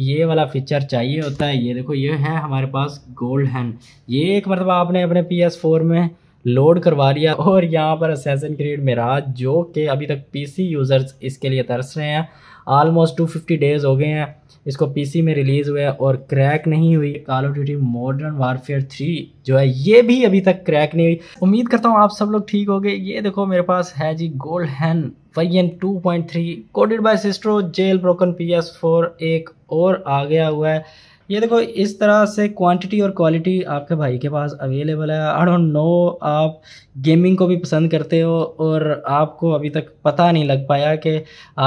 ये वाला फीचर चाहिए होता है ये देखो ये है हमारे पास गोल्ड हैंड ये एक मतलब आपने अपने पी एस फोर में लोड करवा लिया और यहाँ पर असैसन क्रीड मराज जो कि अभी तक पीसी यूज़र्स इसके लिए तरस रहे हैं आलमोस्ट 250 डेज़ हो गए हैं इसको पीसी में रिलीज़ हुआ है और क्रैक नहीं हुई call of duty modern warfare three जो है ये भी अभी तक क्रैक नहीं हुई उम्मीद करता हूँ आप सब लोग ठीक हो गए ये देखो मेरे पास है जी gold hen point three coded by Sistro jail broken P S four एक और आ गया हुआ है ये देखो इस तरह से क्वांटिटी और क्वालिटी आपके भाई के पास अवेलेबल है आई डोंट नो आप गेमिंग को भी पसंद करते हो और आपको अभी तक पता नहीं लग पाया कि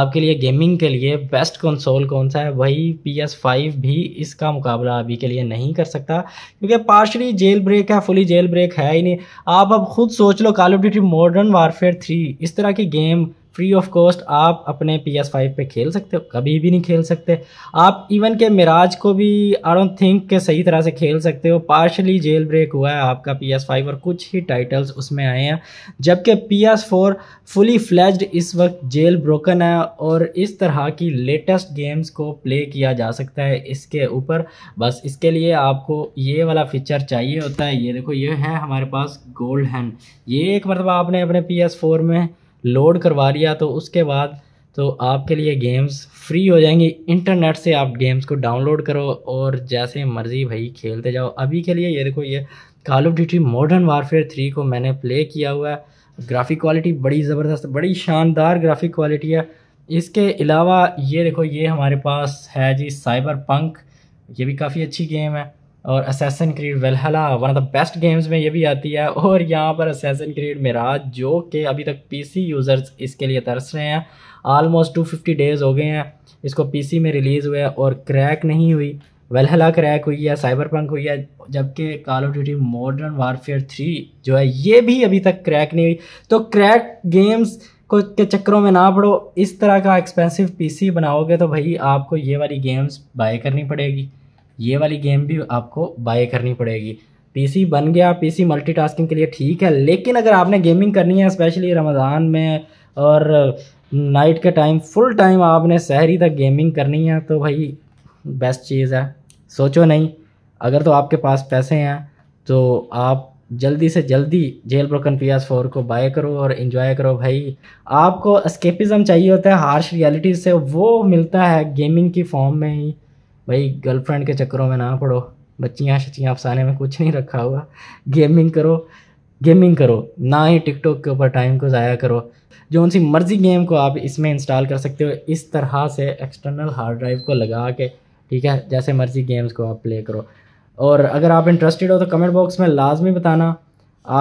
आपके लिए गेमिंग के लिए बेस्ट कंसोल कौन सा है वही पी एस फाइव भी इसका मुकाबला अभी के लिए नहीं कर सकता क्योंकि पार्शली जेल ब्रेक है फुली जेल ब्रेक है ही नहीं आप अब खुद सोच लो call of duty modern warfare three इस तरह की गेम फ्री ऑफ कॉस्ट आप अपने पी एस फाइव पर खेल सकते हो कभी भी नहीं खेल सकते आप इवन के मिराज को भी आई डोंट थिंक के सही तरह से खेल सकते हो पार्शली जेल ब्रेक हुआ है आपका पी एस फाइव और कुछ ही टाइटल्स उसमें आए हैं जबकि पी एस फोर फुली फ्लैज इस वक्त जेल ब्रोकन है और इस तरह की लेटेस्ट गेम्स को प्ले किया जा सकता है इसके ऊपर बस इसके लिए आपको ये वाला फीचर चाहिए होता है ये देखो ये है हमारे पास गोल्ड हैंड ये एक मरतबा आपने अपने पी एस फोर में लोड करवा लिया तो उसके बाद तो आपके लिए गेम्स फ्री हो जाएंगी इंटरनेट से आप गेम्स को डाउनलोड करो और जैसे मर्ज़ी भाई खेलते जाओ अभी के लिए ये देखो ये call of duty modern warfare three को मैंने प्ले किया हुआ है ग्राफिक क्वालिटी बड़ी ज़बरदस्त बड़ी शानदार ग्राफिक क्वालिटी है इसके अलावा ये देखो ये हमारे पास है जी साइबर पंख ये भी काफ़ी अच्छी गेम है और assassin creed Valhalla one of the best games में ये भी आती है और यहाँ पर असैसन क्रीड मिराज जो कि अभी तक पीसी यूज़र्स इसके लिए तरस रहे हैं आलमोस्ट टू फिफ्टी डेज़ हो गए हैं इसको पीसी में रिलीज़ हुआ है और क्रैक नहीं हुई वेलहला क्रैक हुई है साइबर पंक हुई है जबकि call of duty modern warfare three जो है ये भी अभी तक क्रैक नहीं हुई तो क्रैक गेम्स को के चक्करों में ना पड़ो इस तरह का एक्सपेंसिव पीसी बनाओगे तो भाई आपको ये वाली गेम्स बाय करनी पड़ेगी ये वाली गेम भी आपको बाय करनी पड़ेगी पीसी बन गया पीसी मल्टीटास्किंग के लिए ठीक है लेकिन अगर आपने गेमिंग करनी है स्पेशली रमज़ान में और नाइट के टाइम फुल टाइम आपने शहरी तक गेमिंग करनी है तो भाई बेस्ट चीज़ है सोचो नहीं अगर तो आपके पास पैसे हैं तो आप जल्दी से जल्दी jail broken P S four को बाय करो और इन्जॉय करो भाई आपको स्केपिज़म चाहिए होता है हार्श रियलिटी से वो मिलता है गेमिंग की फॉर्म में ही भाई गर्लफ्रेंड के चक्करों में ना पड़ो बच्चियाँ शचियाँ अफसाने में कुछ नहीं रखा हुआ गेमिंग करो गेमिंग करो ना ही टिकटॉक के ऊपर टाइम को ज़ाया करो जो सी मर्जी गेम को आप इसमें इंस्टॉल कर सकते हो इस तरह से एक्सटर्नल हार्ड ड्राइव को लगा के ठीक है जैसे मर्जी गेम्स को आप प्ले करो और अगर आप इंटरेस्टेड हो तो कमेंट बॉक्स में लाजमी बताना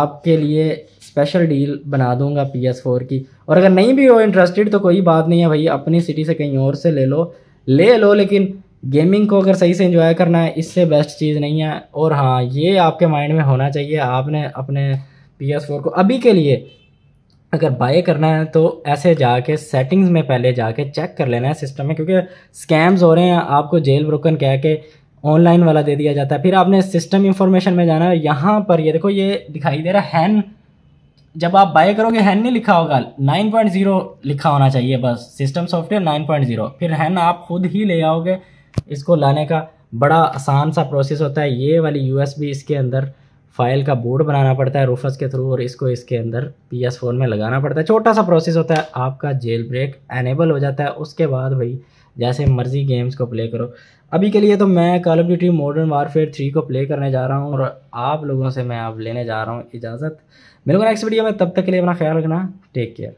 आपके लिए स्पेशल डील बना दूंगा पी एस फोर की और अगर नहीं भी हो इंटरेस्टेड तो कोई बात नहीं है भाई अपनी सिटी से कहीं और से ले लो ले लो लेकिन गेमिंग को अगर सही से इंजॉय करना है इससे बेस्ट चीज़ नहीं है और हाँ ये आपके माइंड में होना चाहिए आपने अपने पी एस फोर को अभी के लिए अगर बाय करना है तो ऐसे जाके सेटिंग्स में पहले जाके चेक कर लेना है सिस्टम में क्योंकि स्कैम्स हो रहे हैं आपको जेल ब्रोकन कह के ऑनलाइन वाला दे दिया जाता है फिर आपने सिस्टम इंफॉर्मेशन में जाना है यहाँ पर ये देखो ये दिखाई दे रहा है हैन जब आप बाय करोगे हैन नहीं लिखा होगा 9.0 लिखा होना चाहिए बस सिस्टम सॉफ्टवेयर 9.0 फिर हैन आप खुद ही ले आओगे इसको लाने का बड़ा आसान सा प्रोसेस होता है ये वाली यू इसके अंदर फाइल का बोर्ड बनाना पड़ता है रूफस के थ्रू और इसको इसके अंदर पी एस फोन में लगाना पड़ता है छोटा सा प्रोसेस होता है आपका जेल ब्रेक एनेबल हो जाता है उसके बाद भाई जैसे मर्जी गेम्स को प्ले करो अभी के लिए तो मैं call of duty modern warfare three को प्ले करने जा रहा हूँ और आप लोगों से मैं आप लेने जा रहा हूँ इजाज़त मेरे को नेक्स्ट वीडियो में तब तक के लिए अपना ख्याल रखना टेक केयर